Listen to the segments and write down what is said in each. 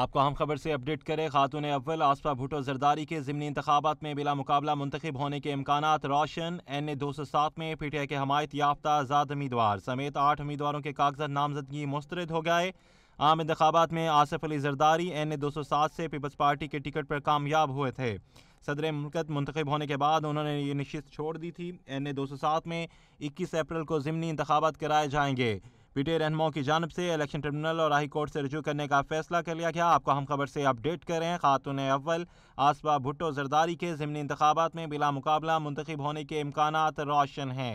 आपको अहम खबर से अपडेट करें खातून अव्वल आसपा भुटो जरदारी के ज़मनी इंतबात में बिला मुकाबला मुंतखब होने के इम्कान रोशन एन ए दो सौ सात में पी टी आई के हमायत याफ्ता आज़ाद उम्मीदवार समेत आठ उम्मीदवारों के कागजात नामजदगी मुस्तरद हो गए आम इंतबात में आसफ अली जरदारी एन ए दो सौ सात से पीपल्स पार्टी के टिकट पर कामयाब हुए थे सदर मुल्कत मंतखब होने के बाद उन्होंने ये निश्चित छोड़ दी थी एन ए दो सौ सात में इक्कीस अप्रैल को ज़मनी इंतबात कराए जाएंगे पीटी रहनमो की जानब से इलेक्शन ट्रिब्यूनल और हाई कोर्ट से रजू करने का फैसला कर लिया गया आपको हम खबर से अपडेट कर रहे हैं खातून अव्वल आसपा भुट्टो जरदारी के ज़मनी इंतबात में बिला मुकाबला मुंतखब होने के इम्कान रोशन हैं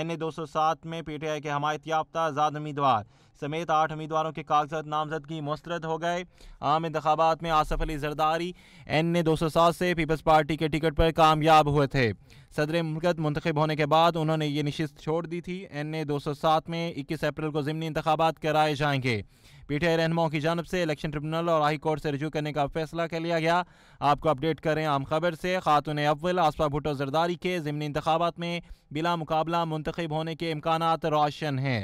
एन ए दो सौ सात में पी टी आई के हमायत याफ्ता आज़ाद उम्मीदवार समेत आठ उम्मीदवारों के कागजात नामजदगी मुस्रद हो गए आम इंतबात में आसफ अली जरदारी एन ने दो सौ सात से पीपल्स पार्टी के टिकट पर कामयाब हुए थे सदर मुल्कत मंतखब होने के बाद उन्होंने ये नशस्त छोड़ दी थी एन ए दो सौ सात में इक्कीस अप्रैल को ज़मनी इंतबात कराए जाएंगे पीटीआई रहनुमाओं की जानब से इलेक्शन ट्रिब्यूनल और हाई कोर्ट से रजू करने का फैसला कर लिया गया आपको अपडेट करें आम खबर से खातून अव्वल आसफा भुटो जरदारी के ज़मनी इंतबात में बिला मुकाबला मुंतखब होने के इम्कान रोशन हैं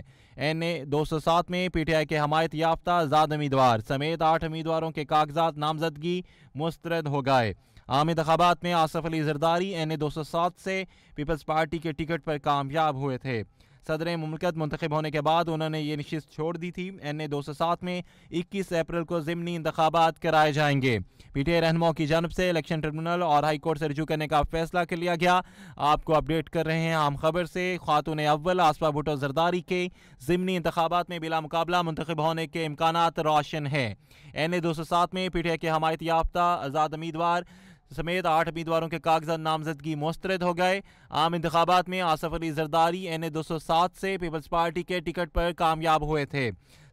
एन ए दो सौ सात में पी टी आई के हमायत याफ्ता जाद उम्मीदवार समेत आठ उम्मीदवारों के कागजात नामजदगी मुस्तरद हो गए आम इंतबात में आसफ अली जरदारी एन ए दो सौ सात से पीपल्स पार्टी के टिकट पर कामयाब हुए थे सदर ममलकत मंतखब होने के बाद उन्होंने ये नशस्त छोड़ दी थी एन ए दो सौ सात में इक्कीस अप्रैल को ज़मनी इंतबात कराए जाएंगे पी टी आई रहनुमाओं की जानब से इलेक्शन ट्रिब्यूनल और हाई कोर्ट से रजू करने का फैसला कर लिया गया आपको अपडेट कर रहे हैं आम खबर से खातून अव्वल आसपा भुटो जरदारी के ज़मनी इंतबात में बिला मुकाबला मंतखब होने के इम्कान रोशन हैं एन ए दो सौ सात में पी टी आई के हमायत याफ्ता आज़ाद उम्मीदवार समेत आठ उम्मीदवारों के कागजात नामजदगी मुस्तरद हो गए आम इंतबात में आसफ अली जरदारी एन ए दो सौ सात से पीपल्स पार्टी के टिकट पर कामयाब हुए थे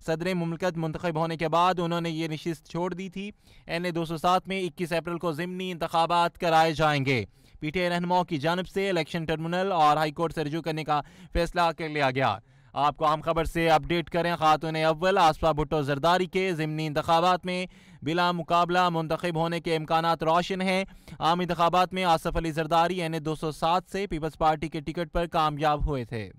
सदर ममलकत मंतखब होने के बाद उन्होंने ये नशस्त छोड़ दी थी एन ए दो सौ सात में इक्कीस अप्रैल को ज़मनी इंतबात कराए जाएंगे पी टी आई रहनुमाओं की जानब से इलेक्शन टर्मिनल और हाईकोर्ट से रजू करने का फैसला कर लिया गया आपको आम खबर से अपडेट करें खातून अव्वल आसफा भुट्टो जरदारी के ज़मनी इंतबात में बिला मुकाबला मुंतखब होने के इम्कान रोशन हैं आम इंतबात में आसफ अली जरदारी यानी दो सौ सात से पीपल्स पार्टी के टिकट पर कामयाब हुए थे